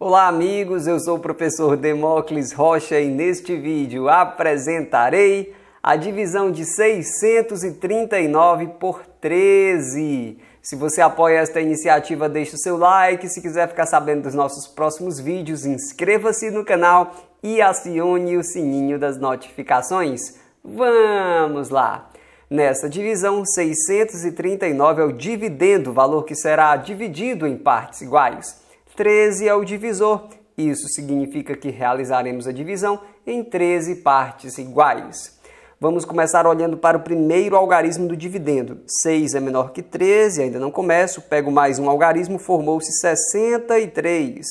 Olá, amigos. Eu sou o professor Demócles Rocha e neste vídeo apresentarei a divisão de 639 por 13. Se você apoia esta iniciativa, deixe o seu like. Se quiser ficar sabendo dos nossos próximos vídeos, inscreva-se no canal e acione o sininho das notificações. Vamos lá! Nessa divisão, 639 é o dividendo, valor que será dividido em partes iguais. 13 é o divisor. Isso significa que realizaremos a divisão em 13 partes iguais. Vamos começar olhando para o primeiro algarismo do dividendo. 6 é menor que 13, ainda não começo, pego mais um algarismo, formou-se 63.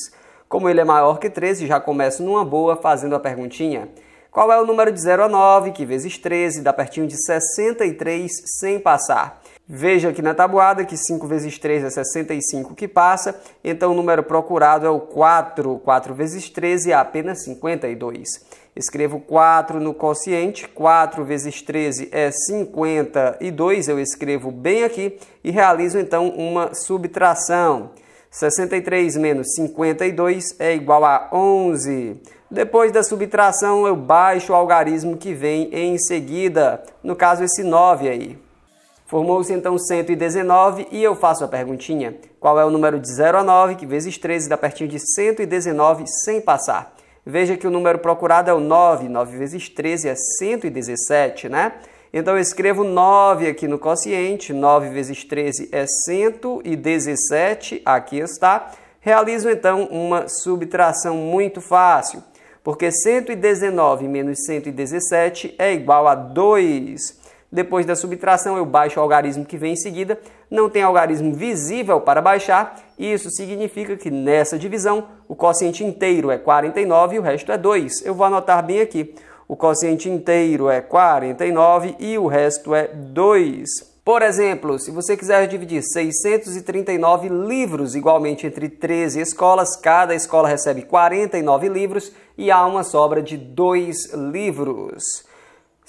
Como ele é maior que 13, já começo numa boa fazendo a perguntinha. Qual é o número de 0 a 9, que vezes 13 dá pertinho de 63 sem passar? Veja aqui na tabuada que 5 vezes 3 é 65 que passa, então o número procurado é o 4. 4 vezes 13 é apenas 52. Escrevo 4 no quociente, 4 vezes 13 é 52, eu escrevo bem aqui e realizo então uma subtração. 63 menos 52 é igual a 11. Depois da subtração, eu baixo o algarismo que vem em seguida, no caso esse 9 aí. Formou-se então 119 e eu faço a perguntinha: qual é o número de 0 a 9, que vezes 13 dá pertinho de 119 sem passar? Veja que o número procurado é o 9, 9 vezes 13 é 117, né? Então eu escrevo 9 aqui no quociente, 9 vezes 13 é 117, aqui está. Realizo então uma subtração muito fácil, porque 119 menos 117 é igual a 2. Depois da subtração, eu baixo o algarismo que vem em seguida. Não tem algarismo visível para baixar. E isso significa que nessa divisão, o quociente inteiro é 49 e o resto é 2. Eu vou anotar bem aqui. O quociente inteiro é 49 e o resto é 2. Por exemplo, se você quiser dividir 639 livros igualmente entre 13 escolas, cada escola recebe 49 livros e há uma sobra de 2 livros.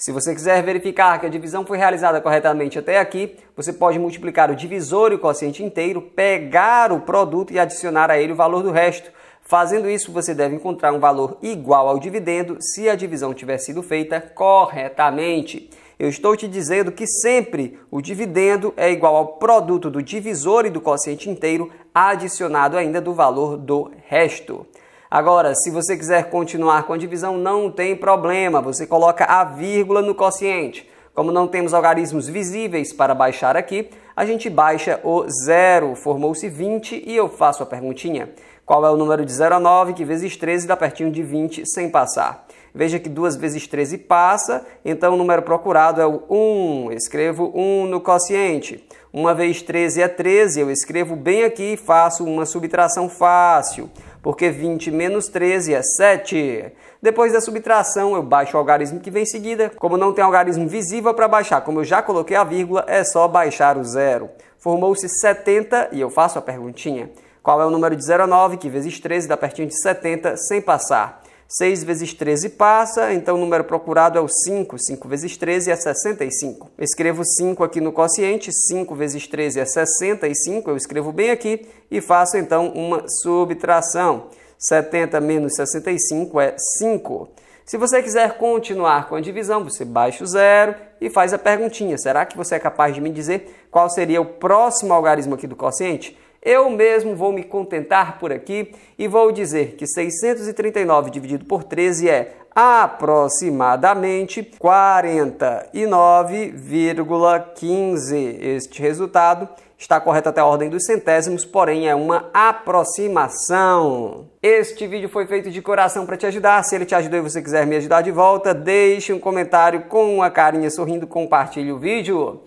Se você quiser verificar que a divisão foi realizada corretamente até aqui, você pode multiplicar o divisor e o quociente inteiro, pegar o produto e adicionar a ele o valor do resto. Fazendo isso, você deve encontrar um valor igual ao dividendo se a divisão tiver sido feita corretamente. Eu estou te dizendo que sempre o dividendo é igual ao produto do divisor e do quociente inteiro adicionado ainda do valor do resto. Agora, se você quiser continuar com a divisão, não tem problema, você coloca a vírgula no quociente. Como não temos algarismos visíveis para baixar aqui, a gente baixa o zero, formou-se 20 e eu faço a perguntinha. Qual é o número de 0 a 9 que vezes 13 dá pertinho de 20 sem passar? Veja que 2 vezes 13 passa, então o número procurado é o 1. Escrevo 1 no quociente. 1 vez 13 é 13, eu escrevo bem aqui e faço uma subtração fácil porque 20 menos 13 é 7. Depois da subtração, eu baixo o algarismo que vem em seguida. Como não tem algarismo visível para baixar, como eu já coloquei a vírgula, é só baixar o zero. Formou-se 70 e eu faço a perguntinha. Qual é o número de 0 a 9, que vezes 13 dá pertinho de 70, sem passar? 6 vezes 13 passa, então o número procurado é o 5. 5 vezes 13 é 65. escrevo 5 aqui no quociente, 5 vezes 13 é 65, eu escrevo bem aqui e faço então uma subtração. 70 menos 65 é 5. Se você quiser continuar com a divisão, você baixa o zero e faz a perguntinha. Será que você é capaz de me dizer qual seria o próximo algarismo aqui do quociente? Eu mesmo vou me contentar por aqui e vou dizer que 639 dividido por 13 é aproximadamente 49,15. Este resultado está correto até a ordem dos centésimos, porém é uma aproximação. Este vídeo foi feito de coração para te ajudar. Se ele te ajudou e você quiser me ajudar de volta, deixe um comentário com uma carinha sorrindo, compartilhe o vídeo.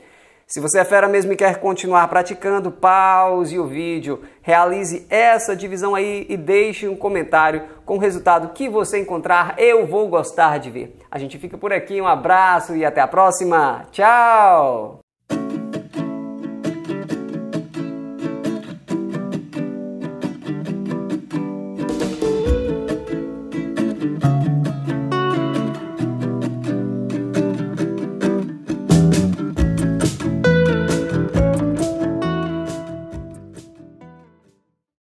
Se você é fera mesmo e quer continuar praticando, pause o vídeo, realize essa divisão aí e deixe um comentário com o resultado que você encontrar. Eu vou gostar de ver. A gente fica por aqui, um abraço e até a próxima. Tchau!